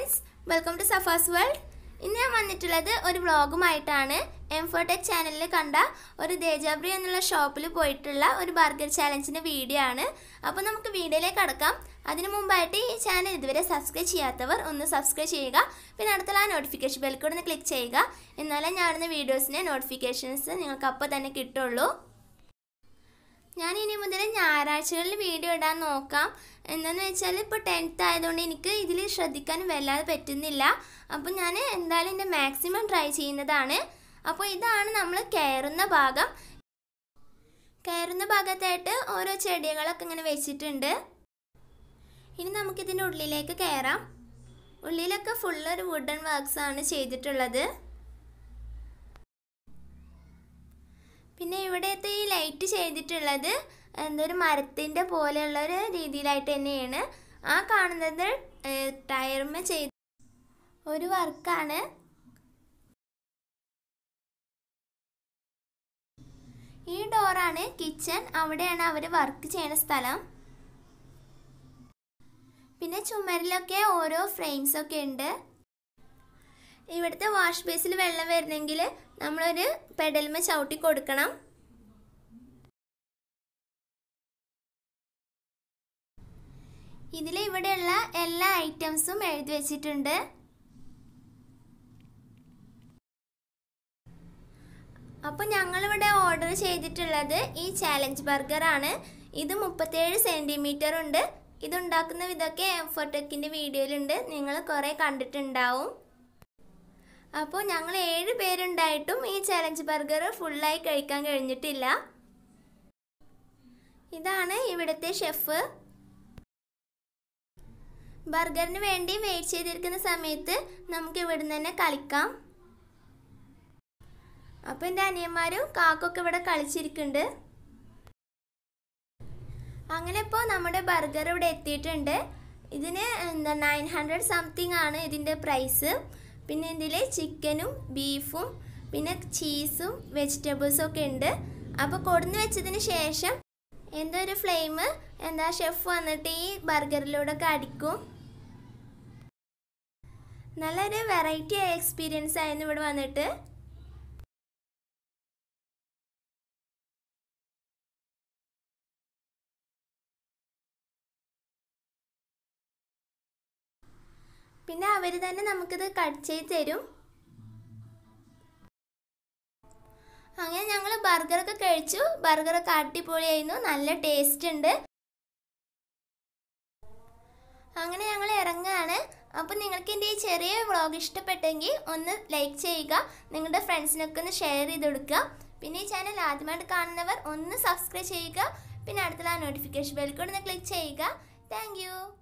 friends welcome to Safa's world ഇന്ന് ഞാൻ വന്നിട്ടുള്ളത് ഒരു വ്ളോഗുമായിട്ടാണ് ടെക് ചാനലിൽ കണ്ട ഒരു ദേജാബ്രി എന്നുള്ള ഷോപ്പിൽ പോയിട്ടുള്ള ഒരു ബർഗർ ചാലഞ്ചിൻ്റെ വീഡിയോ ആണ് അപ്പോൾ നമുക്ക് വീഡിയോയിലേക്ക് കടക്കാം അതിന് മുമ്പായിട്ട് ഈ ചാനൽ ഇതുവരെ സബ്സ്ക്രൈബ് ചെയ്യാത്തവർ ഒന്ന് സബ്സ്ക്രൈബ് ചെയ്യുക പിന്നെ അടുത്തുള്ള ആ നോട്ടിഫിക്കേഷൻ ബെൽക്കൂടെ ഒന്ന് ക്ലിക്ക് ചെയ്യുക എന്നാലേ ഞാനിടുന്ന വീഡിയോസിൻ്റെ നോട്ടിഫിക്കേഷൻസ് നിങ്ങൾക്ക് അപ്പോൾ തന്നെ കിട്ടുള്ളൂ ഞാൻ ഇനി മുതൽ ഞായറാഴ്ചകളിൽ വീഡിയോ ഇടാൻ നോക്കാം എന്താന്ന് വെച്ചാൽ ഇപ്പോൾ ടെൻത്ത് ആയതുകൊണ്ട് എനിക്ക് ഇതിൽ ശ്രദ്ധിക്കാൻ വല്ലാതെ പറ്റുന്നില്ല അപ്പോൾ ഞാൻ എന്തായാലും എൻ്റെ മാക്സിമം ട്രൈ ചെയ്യുന്നതാണ് അപ്പോൾ ഇതാണ് നമ്മൾ കയറുന്ന ഭാഗം കയറുന്ന ഭാഗത്തായിട്ട് ഓരോ ചെടികളൊക്കെ ഇങ്ങനെ വെച്ചിട്ടുണ്ട് ഇനി നമുക്കിതിൻ്റെ ഉള്ളിലേക്ക് കയറാം ഉള്ളിലൊക്കെ ഫുള്ളൊരു വുഡൻ വർക്ക്സാണ് ആണ് ചെയ്തിട്ടുള്ളത് ലൈറ്റ് ചെയ്തിട്ടുള്ളത് എന്തൊരു മരത്തിൻ്റെ ഒരു രീതിയിലായിട്ട് തന്നെയാണ് ആ കാണുന്നത് ടയർമ ചെയ്ത് ഒരു വർക്കാണ് ഈ ഡോറാണ് കിച്ചൺ അവിടെയാണ് അവർ വർക്ക് ചെയ്യുന്ന സ്ഥലം പിന്നെ ചുമരിലൊക്കെ ഓരോ ഫ്രെയിംസ് ഒക്കെ ഉണ്ട് ഇവിടുത്തെ വാഷ് ബേസിൽ വെള്ളം വരണമെങ്കിൽ നമ്മളൊരു പെഡൽമ ചവിട്ടി കൊടുക്കണം ഇതിൽ ഇവിടെയുള്ള എല്ലാ ഐറ്റംസും എഴുതി വെച്ചിട്ടുണ്ട് അപ്പോൾ ഞങ്ങളിവിടെ ഓർഡർ ചെയ്തിട്ടുള്ളത് ഈ ചാലഞ്ച് ബർഗറാണ് ഇത് മുപ്പത്തേഴ് സെൻറ്റിമീറ്റർ ഉണ്ട് ഇതുണ്ടാക്കുന്ന വിധമൊക്കെ എംഫോട്ടെക്കിൻ്റെ വീഡിയോയിലുണ്ട് നിങ്ങൾ കുറേ കണ്ടിട്ടുണ്ടാവും അപ്പോൾ ഞങ്ങൾ ഏഴ് പേരുണ്ടായിട്ടും ഈ ചാലഞ്ച് ബർഗർ ഫുള്ളായി കഴിക്കാൻ കഴിഞ്ഞിട്ടില്ല ഇതാണ് ഇവിടുത്തെ ഷെഫ് ബർഗറിന് വേണ്ടി വെയിറ്റ് ചെയ്തിരിക്കുന്ന സമയത്ത് നമുക്ക് ഇവിടുന്ന് തന്നെ കളിക്കാം അപ്പോൾ എൻ്റെ അനിയന്മാരും കാക്കൊക്കെ ഇവിടെ കളിച്ചിരിക്കുന്നുണ്ട് അങ്ങനെ ഇപ്പോൾ നമ്മുടെ ബർഗർ ഇവിടെ എത്തിയിട്ടുണ്ട് ഇതിന് എന്താ നയൻ ഹൺഡ്രഡ് സംതിങ് ആണ് ഇതിൻ്റെ പ്രൈസ് പിന്നെ ഇതിൽ ചിക്കനും ബീഫും പിന്നെ ചീസും വെജിറ്റബിൾസും ഒക്കെ ഉണ്ട് അപ്പോൾ കൊടുന്ന് വെച്ചതിന് ശേഷം എന്തോ ഒരു ഫ്ലെയിം എന്താ ഷെഫ് വന്നിട്ട് ഈ ബർഗറിലൂടെ ഒക്കെ അടിക്കും നല്ലൊരു വെറൈറ്റി ആയ എക്സ്പീരിയൻസ് ആയിരുന്നു ഇവിടെ വന്നിട്ട് പിന്നെ അവർ തന്നെ നമുക്കിത് കട്ട് ചെയ്ത് തരും അങ്ങനെ ഞങ്ങൾ ബർഗറൊക്കെ കഴിച്ചു ബർഗറൊക്കെ അടിപൊളിയായിരുന്നു നല്ല ടേസ്റ്റ് ഉണ്ട് അങ്ങനെ ഞങ്ങൾ ഇറങ്ങുകയാണ് അപ്പോൾ നിങ്ങൾക്ക് എൻ്റെ ഈ ചെറിയ വ്ളോഗ് ഇഷ്ടപ്പെട്ടെങ്കിൽ ഒന്ന് ലൈക്ക് ചെയ്യുക നിങ്ങളുടെ ഫ്രണ്ട്സിനൊക്കെ ഒന്ന് ഷെയർ ചെയ്ത് കൊടുക്കുക പിന്നെ ഈ ചാനൽ ആദ്യമായിട്ട് കാണുന്നവർ ഒന്ന് സബ്സ്ക്രൈബ് ചെയ്യുക പിന്നെ അടുത്തുള്ള നോട്ടിഫിക്കേഷൻ ബെൽക്കൂടെ ഒന്ന് ക്ലിക്ക് ചെയ്യുക താങ്ക്